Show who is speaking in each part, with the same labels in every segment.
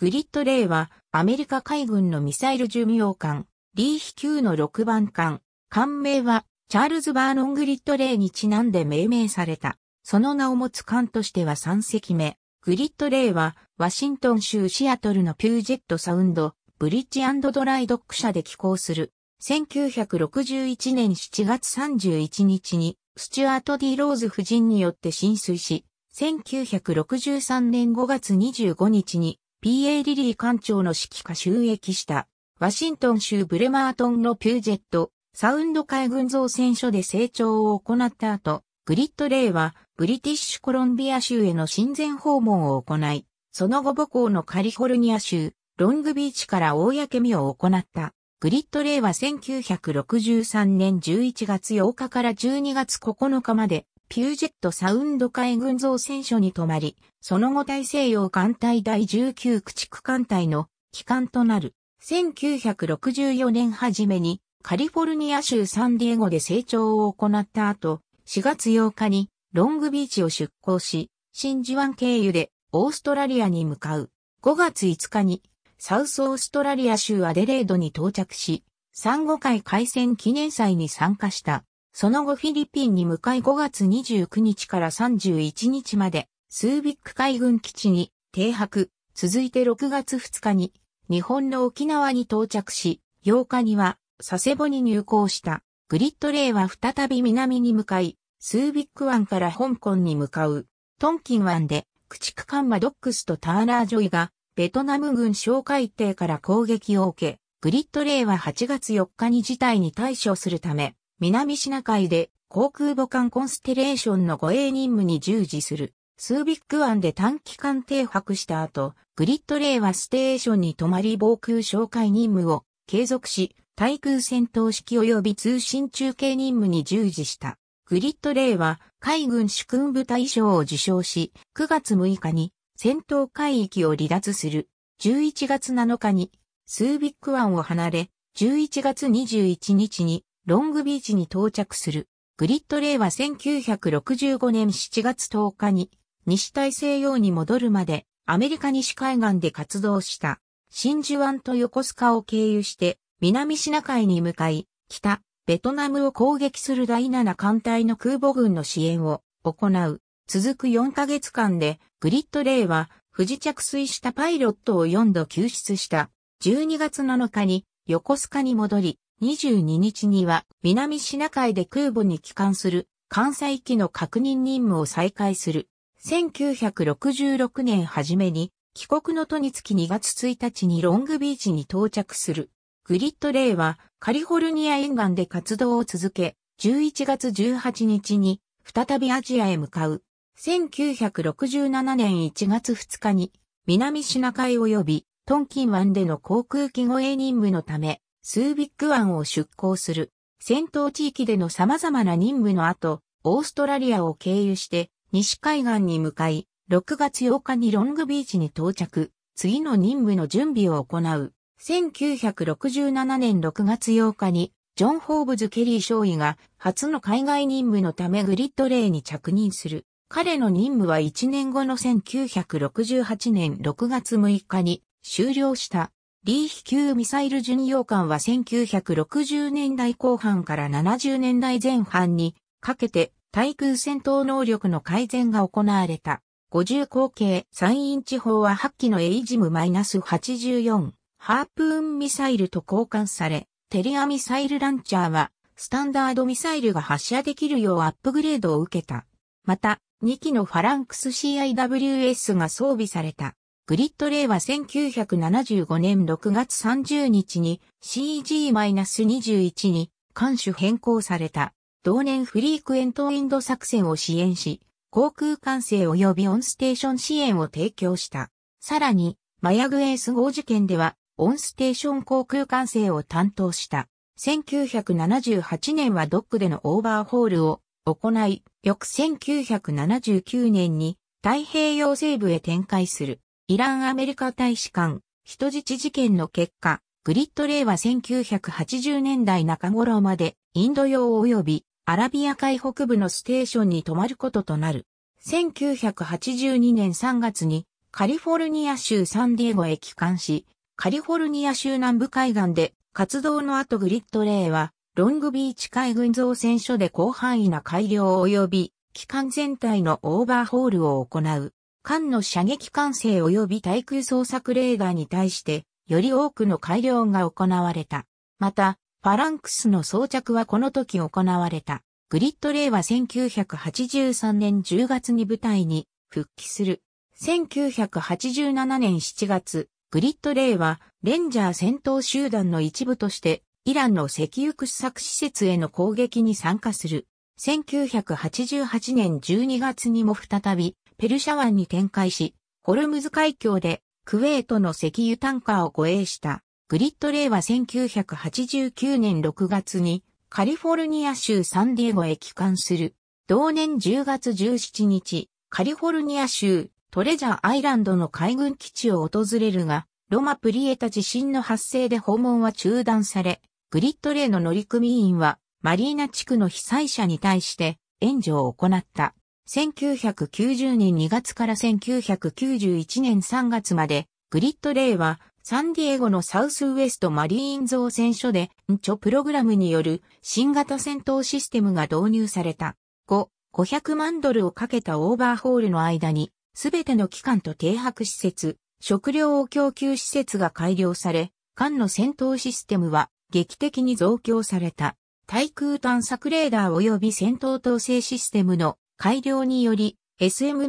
Speaker 1: グリッド・レイは、アメリカ海軍のミサイル巡洋艦、リーヒ級の6番艦。艦名は、チャールズ・バーノン・グリッド・レイにちなんで命名された。その名を持つ艦としては3隻目。グリッド・レイは、ワシントン州シアトルのピュージェット・サウンド、ブリッジドライドック社で寄港する。1961年7月31日に、スチュアート・ディ・ローズ夫人によって浸水し、1963年5月25日に PA リリー艦長の指揮下収益した、ワシントン州ブレマートンのピュージェット、サウンド海軍造船所で成長を行った後、グリッド・レイは、ブリティッシュコロンビア州への親善訪問を行い、その後母校のカリフォルニア州、ロングビーチから公見を行った。グリッド・レイは1963年11月8日から12月9日まで、ピュージェットサウンド海軍造船所に泊まり、その後大西洋艦隊第19駆逐艦隊の機関となる。1964年初めにカリフォルニア州サンディエゴで成長を行った後、4月8日にロングビーチを出港し、真珠湾経由でオーストラリアに向かう。5月5日にサウスオーストラリア州アデレードに到着し、産後会海戦記念祭に参加した。その後フィリピンに向かい5月29日から31日まで、スービック海軍基地に停泊、続いて6月2日に日本の沖縄に到着し、8日には佐世保に入港したグリッドレイは再び南に向かい、スービック湾から香港に向かう、トンキン湾で駆逐艦マドックスとターナージョイがベトナム軍小海艇から攻撃を受け、グリッドレイは8月4日に事態に対処するため、南シナ海で航空母艦コンステレーションの護衛任務に従事する、スービック湾で短期間停泊した後、グリッドレイはステーションに泊まり防空哨戒任務を継続し、対空戦闘式及び通信中継任務に従事した。グリッドレイは海軍主君部隊賞を受賞し、9月6日に戦闘海域を離脱する。11月7日にスービック湾を離れ、11月21日にロングビーチに到着する。グリッドレイは1965年7月10日に西大西洋に戻るまでアメリカ西海岸で活動した。真珠湾と横須賀を経由して南シナ海に向かい、北、ベトナムを攻撃する第7艦隊の空母軍の支援を行う。続く4ヶ月間でグリッドレイは不時着水したパイロットを4度救出した。12月7日に横須賀に戻り、22日には南シナ海で空母に帰還する艦載機の確認任務を再開する。1966年初めに帰国の途につき2月1日にロングビーチに到着する。グリッドレイはカリフォルニア沿岸で活動を続け、11月18日に再びアジアへ向かう。1967年1月2日に南シナ海及びトンキン湾での航空機護衛任務のためスービック湾を出港する。戦闘地域での様々な任務の後、オーストラリアを経由して西海岸に向かい、6月8日にロングビーチに到着、次の任務の準備を行う。1967年6月8日に、ジョン・ホーブズ・ケリー少尉が初の海外任務のためグリッドレイに着任する。彼の任務は1年後の1968年6月6日に終了した。リーヒ級ミサイル巡洋艦は1960年代後半から70年代前半にかけて対空戦闘能力の改善が行われた。50口径3インチ砲は8機のエイジム -84 ハープーンミサイルと交換され、テリアミサイルランチャーはスタンダードミサイルが発射できるようアップグレードを受けた。また、2機のファランクス CIWS が装備された。グリッドレイは1975年6月30日に CG-21 に艦種変更された。同年フリークエントウィンド作戦を支援し、航空管制及びオンステーション支援を提供した。さらに、マヤグエース号事件では、オンステーション航空管制を担当した。1978年はドックでのオーバーホールを行い、翌1979年に太平洋西部へ展開する。イランアメリカ大使館、人質事件の結果、グリッドレイは1980年代中頃までインド洋及びアラビア海北部のステーションに泊まることとなる。1982年3月にカリフォルニア州サンディエゴへ帰還し、カリフォルニア州南部海岸で活動の後グリッドレイはロングビーチ海軍造船所で広範囲な改良及び機関全体のオーバーホールを行う。艦の射撃管制及び対空捜索レーダーに対して、より多くの改良が行われた。また、ファランクスの装着はこの時行われた。グリッドレイは1983年10月に部隊に復帰する。1987年7月、グリッドレイはレンジャー戦闘集団の一部としてイランの石油掘削施設への攻撃に参加する。1988年12月にも再びペルシャ湾に展開し、ホルムズ海峡でクウェートの石油タンカーを護衛したグリッドレイは1989年6月にカリフォルニア州サンディエゴへ帰還する。同年10月17日、カリフォルニア州トレジャーアイランドの海軍基地を訪れるが、ロマ・プリエタ地震の発生で訪問は中断され、グリッドレイの乗組員はマリーナ地区の被災者に対して援助を行った。1990年2月から1991年3月まで、グリッドレイは、サンディエゴのサウスウエストマリーン造船所で、んチョプログラムによる新型戦闘システムが導入された。5、500万ドルをかけたオーバーホールの間に、すべての機関と停泊施設、食料を供給施設が改良され、艦の戦闘システムは劇的に増強された。対空探索レーダー及び戦闘統制システムの改良により SM-1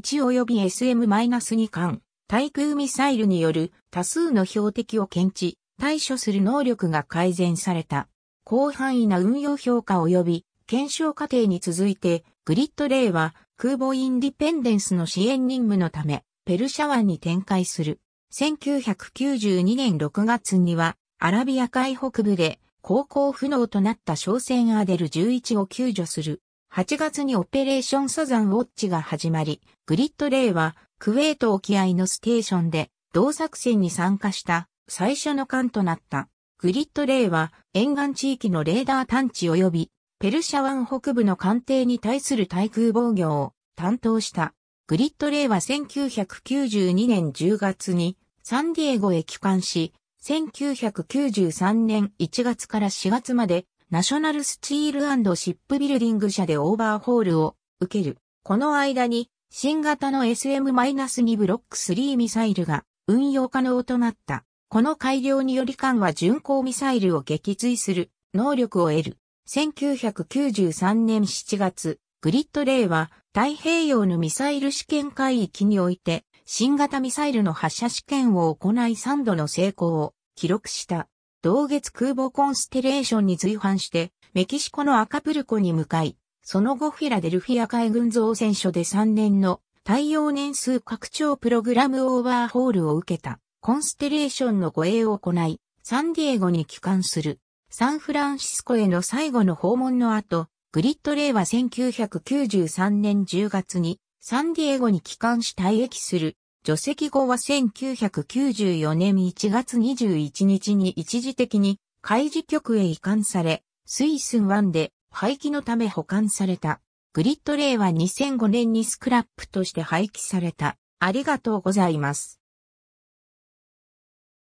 Speaker 1: 及び SM-2 艦、対空ミサイルによる多数の標的を検知、対処する能力が改善された。広範囲な運用評価及び検証過程に続いて、グリッドレイは空母インディペンデンスの支援任務のため、ペルシャ湾に展開する。1992年6月には、アラビア海北部で航行不能となった商船アデル11を救助する8月にオペレーションサザンウォッチが始まり、グリッドレイはクウェート沖合のステーションで同作戦に参加した最初の艦となった。グリッドレイは沿岸地域のレーダー探知及びペルシャ湾北部の艦艇に対する対空防御を担当した。グリッドレイは1992年10月にサンディエゴへ帰還し、1993年1月から4月までナショナルスチールシップビルディング社でオーバーホールを受ける。この間に、新型の SM-2 ブロック3ミサイルが運用可能となった。この改良により艦は巡航ミサイルを撃墜する能力を得る。1993年7月、グリッドレイは太平洋のミサイル試験海域において新型ミサイルの発射試験を行い3度の成功を記録した。同月空母コンステレーションに随伴して、メキシコのアカプルコに向かい、その後フィラデルフィア海軍造船所で3年の対応年数拡張プログラムオーバーホールを受けた、コンステレーションの護衛を行い、サンディエゴに帰還する、サンフランシスコへの最後の訪問の後、グリッドレイは1993年10月に、サンディエゴに帰還し退役する。除籍後は1994年1月21日に一時的に開示局へ移管され、スイス湾で廃棄のため保管された。グリッドレイは2005年にスクラップとして廃棄された。ありがとうございます。